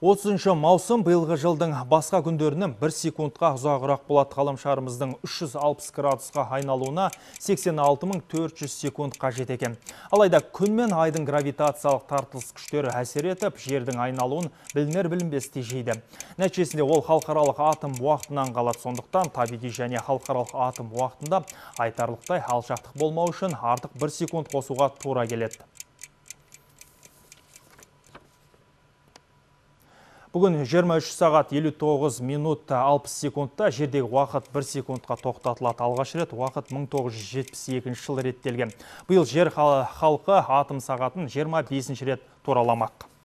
30-шы маусым бұйылғы жылдың басқа күндерінің бір секундқа ұзағырақ болады қалымшарымыздың 360 градусқа айналуына 86400 секунд қажет екен. Алайда күн мен айдың гравитациялық тартылыс күштері әсер етіп, жердің айналуын білінер білінбес тежейді. Нәтижесінде ол халықаралық атом уақытынан қалады сондықтан табиғи және халықаралық атом уақытында айтарлықтай алшақтық болмау үшін артық бір секунд қосуға тура келеді. Бүгін 23 сағат 59 минут 60 секундта жердегі уақыт 1 секундқа тоқтатылады. Алғаш рет уақыт 1972 жылы реттелген. Бұл жер халқы Атым сағатын 25 рет тураламақ.